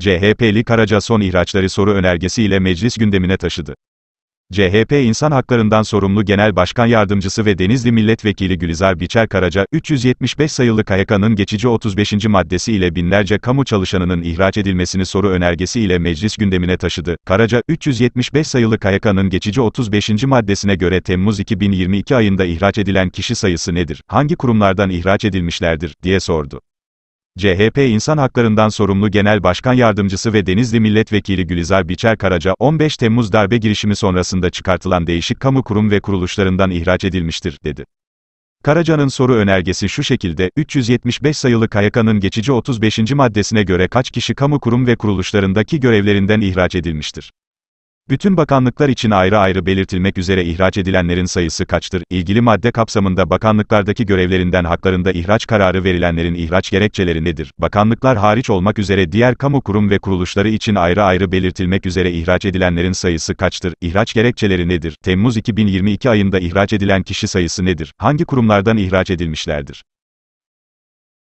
CHP'li Karaca son ihraçları soru önergesiyle meclis gündemine taşıdı. CHP İnsan Haklarından Sorumlu Genel Başkan Yardımcısı ve Denizli Milletvekili Gülizar Biçer Karaca, 375 sayılı KHK'nın geçici 35. maddesi ile binlerce kamu çalışanının ihraç edilmesini soru önergesi ile meclis gündemine taşıdı. Karaca, 375 sayılı KHK'nın geçici 35. maddesine göre Temmuz 2022 ayında ihraç edilen kişi sayısı nedir, hangi kurumlardan ihraç edilmişlerdir, diye sordu. CHP İnsan Haklarından sorumlu Genel Başkan Yardımcısı ve Denizli Milletvekili Gülizar Biçer Karaca, 15 Temmuz darbe girişimi sonrasında çıkartılan değişik kamu kurum ve kuruluşlarından ihraç edilmiştir, dedi. Karaca'nın soru önergesi şu şekilde, 375 sayılı KYK'nın geçici 35. maddesine göre kaç kişi kamu kurum ve kuruluşlarındaki görevlerinden ihraç edilmiştir? Bütün bakanlıklar için ayrı ayrı belirtilmek üzere ihraç edilenlerin sayısı kaçtır? İlgili madde kapsamında bakanlıklardaki görevlerinden haklarında ihraç kararı verilenlerin ihraç gerekçeleri nedir? Bakanlıklar hariç olmak üzere diğer kamu kurum ve kuruluşları için ayrı ayrı belirtilmek üzere ihraç edilenlerin sayısı kaçtır? İhraç gerekçeleri nedir? Temmuz 2022 ayında ihraç edilen kişi sayısı nedir? Hangi kurumlardan ihraç edilmişlerdir?